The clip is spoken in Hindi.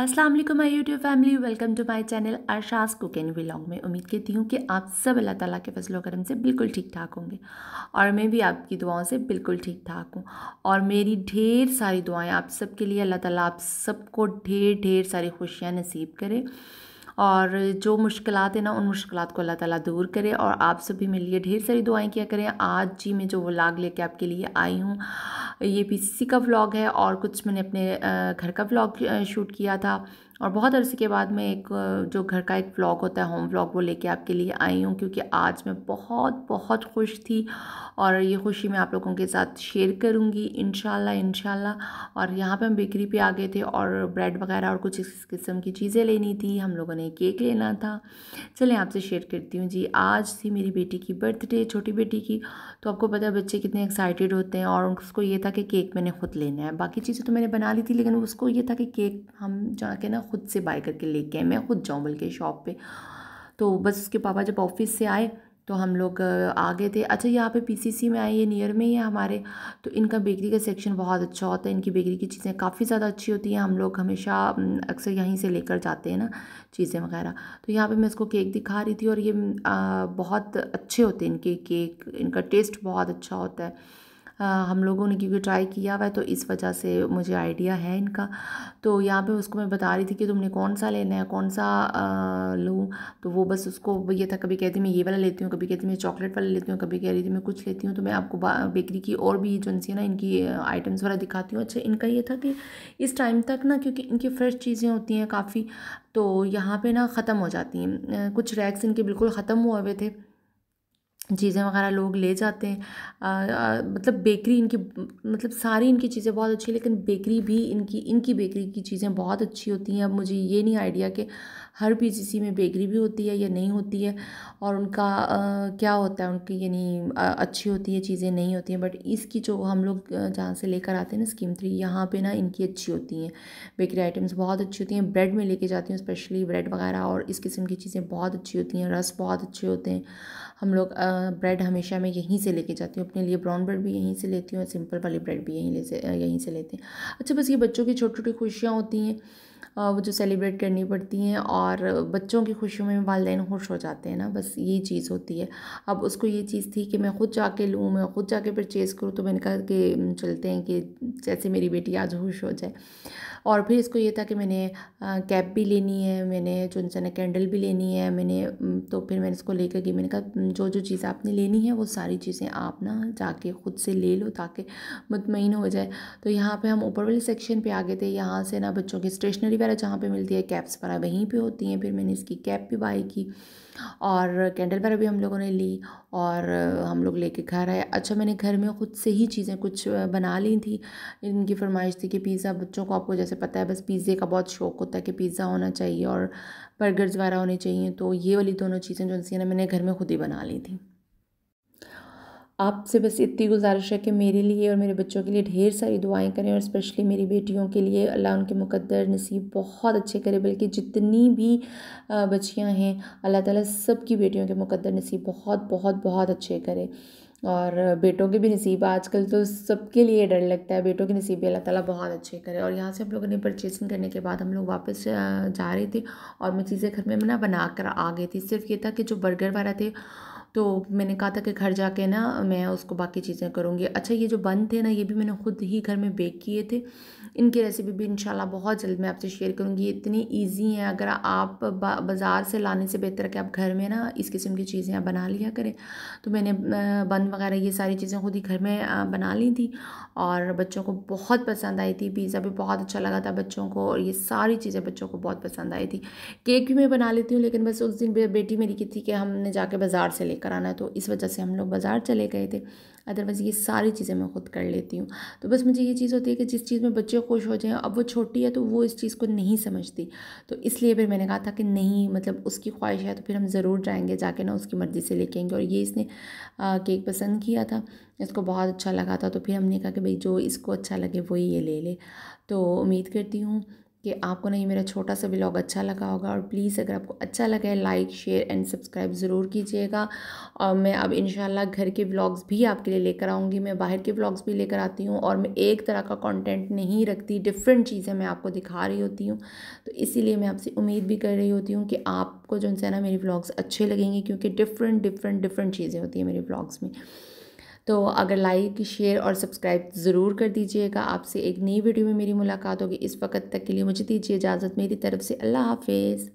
Aslam my YouTube family welcome to my channel अरशास कुक एंड व्लॉग में उम्मीद करती हूँ कि आप सब अल्लाह ताला के फसलों करम से बिल्कुल ठीक ठाक होंगे और मैं भी आपकी दुआओं से बिल्कुल ठीक ठाक हूँ और मेरी ढेर सारी दुआएं आप सबके लिए अल्लाह ताला आप सबको ढेर ढेर सारी खुशियाँ नसीब करें और जो मुश्किल हैं ना उन मुश्किल को अल्लाह ताला दूर करे और आप सभी मेरे लिए ढेर सारी दुआएं किया करें आज जी मैं जो व्लाग लेके आपके लिए आई हूँ ये पीसीसी का व्लॉग है और कुछ मैंने अपने घर का व्लॉग शूट किया था और बहुत अरसे के बाद मैं एक जो घर का एक व्लॉग होता है होम व्लॉग वो लेके आपके लिए आई हूँ क्योंकि आज मैं बहुत बहुत खुश थी और ये खुशी मैं आप लोगों के साथ शेयर करूँगी इन शाला और यहाँ पर हम बेकरी पर आ गए थे और ब्रेड वगैरह और कुछ इस किस्म की चीज़ें लेनी थी हम लोगों ने केक लेना था चलें आपसे शेयर करती हूँ जी आज थी मेरी बेटी की बर्थडे छोटी बेटी की तो आपको पता है बच्चे कितने एक्साइटेड होते हैं और उसको ये था कि केक मैंने खुद लेना है बाकी चीज़ें तो मैंने बना ली थी लेकिन उसको ये था कि केक हम जाके ना ख़ुद से बाय करके लेके आए मैं ख़ुद जाऊँ बल्कि शॉप पे तो बस उसके पापा जब ऑफिस से आए तो हम लोग आ गए थे अच्छा यहाँ पे पीसीसी में आए ये नियर में ही है हमारे तो इनका बेकरी का सेक्शन बहुत अच्छा होता है इनकी बेकरी की चीज़ें काफ़ी ज़्यादा अच्छी होती हैं हम लोग हमेशा अक्सर यहीं से लेकर जाते हैं ना चीज़ें वगैरह तो यहाँ पे मैं इसको केक दिखा रही थी और ये आ, बहुत अच्छे होते हैं इनके केक इनका टेस्ट बहुत अच्छा होता है हम लोगों ने क्योंकि ट्राई किया हुआ है तो इस वजह से मुझे आइडिया है इनका तो यहाँ पे उसको मैं बता रही थी कि तुमने कौन सा लेना है कौन सा लूँ तो वो बस उसको ये था कभी कहती मैं ये वाला लेती हूँ कभी कहती मैं चॉकलेट वाला लेती हूँ कभी कह रही थी मैं कुछ लेती हूँ तो मैं आपको बेकरी की और भी जो है ना इनकी आइटम्स वगैरह दिखाती हूँ अच्छा इनका ये था कि इस टाइम तक ना क्योंकि इनकी फ्रेश चीज़ें होती हैं काफ़ी तो यहाँ पर ना ख़त्म हो जाती हैं कुछ रैक्स इनके बिल्कुल ख़त्म हुए हुए थे चीज़ें वगैरह लोग ले जाते हैं मतलब बेकरी इनकी मतलब सारी इनकी चीज़ें बहुत अच्छी लेकिन बेकरी भी इनकी इनकी बेकरी की चीज़ें बहुत अच्छी होती हैं अब मुझे ये नहीं आइडिया कि हर पीजीसी में बेकरी भी होती है या नहीं होती है और उनका आ, क्या होता है उनकी यानी अच्छी होती है चीज़ें नहीं होती हैं बट इसकी जो हम लोग जहाँ से लेकर आते हैं ना स्कीम थ्री यहाँ पर ना इनकी अच्छी होती हैं बेकरी आइटम्स बहुत अच्छी होती हैं ब्रेड में लेके जाती हूँ स्पेशली ब्रेड वगैरह और इस किस्म की चीज़ें बहुत अच्छी होती हैं रस बहुत अच्छे होते हैं हम लोग ब्रेड हमेशा मैं यहीं से लेके जाती हूँ अपने लिए ब्राउन ब्रेड भी यहीं से लेती हूँ और सिंपल वाली ब्रेड भी यहीं ले से यहीं से लेते हैं अच्छा बस ये बच्चों की छोटी छोटी खुशियाँ होती हैं वो जो सेलिब्रेट करनी पड़ती हैं और बच्चों की खुशियों में वालदे खुश हो जाते हैं ना बस ये चीज़ होती है अब उसको ये चीज़ थी कि मैं खुद जाके लूँ मैं खुद जाके परचेज़ करूँ तो मैंने कहा कि चलते हैं कि जैसे मेरी बेटी आज खुश हो जाए और फिर इसको ये था कि मैंने कैप भी लेनी है मैंने जो सन कैंडल भी लेनी है मैंने तो फिर मैंने इसको लेकर के मैंने कहा जो जो चीज़ आपने लेनी है वो सारी चीज़ें आप ना जाके ख़ुद से ले लो ताकि मुतमिन हो जाए तो यहाँ पर हम ऊपर वाले सेक्शन पर आ गए थे यहाँ से ना बच्चों की स्टेशनरी वगैरह जहाँ पर मिलती है कैप्स वगैरह वहीं पर होती हैं फिर मैंने इसकी कैप भी बाई की और कैंडल वगैरह भी हम लोगों ने ली और हम लोग लेके घर आए अच्छा मैंने घर में ख़ुद से ही चीज़ें कुछ बना ली थी इनकी फरमाइश थी कि पिज़्ज़ा बच्चों को आपको जैसे पता है बस पिज़्ज़े का बहुत शौक़ होता है कि पिज़्ज़ा होना चाहिए और बर्गर्स वगैरह होने चाहिए तो ये वाली दोनों चीज़ें जो सी ना मैंने घर में ख़ुद ही बना ली थी आपसे बस इतनी गुजारिश है कि मेरे लिए और मेरे बच्चों के लिए ढेर सारी दुआएं करें और स्पेशली मेरी बेटियों के लिए अल्लाह उनके मुकद्दर नसीब बहुत अच्छे करे बल्कि जितनी भी बच्चियां हैं अल्लाह ताला सब की बेटियों के मुकद्दर नसीब बहुत बहुत बहुत अच्छे करे और बेटों के भी नसीब आजकल तो सबके लिए डर लगता है बेटों के नसीब भी अल्लाह ताला बहुत अच्छे करे और यहाँ से हम लोगों ने परचेसिंग करने के बाद हम लोग वापस जा रहे थे और मैं चीज़ें घर में ना बना कर आ गई थी सिर्फ ये था कि जो बर्गर वाला थे तो मैंने कहा था कि घर जाके ना मैं उसको बाकी चीज़ें करूँगी अच्छा ये जो बन थे ना ये भी मैंने ख़ुद ही घर में बेक किए थे इनकी रेसिपी भी इंशाल्लाह बहुत जल्द मैं आपसे शेयर करूँगी इतनी ईजी हैं अगर आप बाज़ार से लाने से बेहतर कि आप घर में ना इस किस्म की चीज़ें आप बना लिया करें तो मैंने बन वगैरह ये सारी चीज़ें खुद ही घर में बना ली थी और बच्चों को बहुत पसंद आई थी पिज़्ज़ा भी बहुत अच्छा लगा था बच्चों को और ये सारी चीज़ें बच्चों को बहुत पसंद आई थी केक भी मैं बना लेती हूँ लेकिन बस उस दिन बेटी मेरी की थी कि हमने जाके बाज़ार से लेकर आना है तो इस वजह से हम लोग बाज़ार चले गए थे अदरवाइज़ ये सारी चीज़ें मैं खुद कर लेती हूँ तो बस मुझे ये चीज़ होती है कि जिस चीज़ में बच्चे खुश हो जाएं अब वो छोटी है तो वो इस चीज़ को नहीं समझती तो इसलिए फिर मैंने कहा था कि नहीं मतलब उसकी ख्वाहिश है तो फिर हम ज़रूर जाएंगे जाके ना उसकी मर्ज़ी से लेके आएंगे और ये इसने आ, केक पसंद किया था इसको बहुत अच्छा लगा था तो फिर हमने कहा कि भाई जो इसको अच्छा लगे वही ये ले ले तो उम्मीद करती हूँ कि आपको नहीं मेरा छोटा सा ब्लॉग अच्छा लगा होगा और प्लीज़ अगर आपको अच्छा लगे लाइक शेयर एंड सब्सक्राइब ज़रूर कीजिएगा और मैं अब इन घर के ब्लॉग्स भी आपके लिए लेकर आऊँगी मैं बाहर के ब्लॉग्स भी लेकर आती हूँ और मैं एक तरह का कॉन्टेंट नहीं रखती डिफरेंट चीज़ें मैं आपको दिखा रही होती हूँ तो इसीलिए मैं आपसे उम्मीद भी कर रही होती हूँ कि आपको जो है ना मेरे ब्लॉग्स अच्छे लगेंगे क्योंकि डिफरेंट डिफरेंट डिफरेंट चीज़ें होती हैं मेरे ब्लॉग्स में तो अगर लाइक शेयर और सब्सक्राइब ज़रूर कर दीजिएगा आपसे एक नई वीडियो में मेरी मुलाकात होगी इस वक्त तक के लिए मुझे दीजिए इजाज़त मेरी तरफ से अल्लाह हाफिज़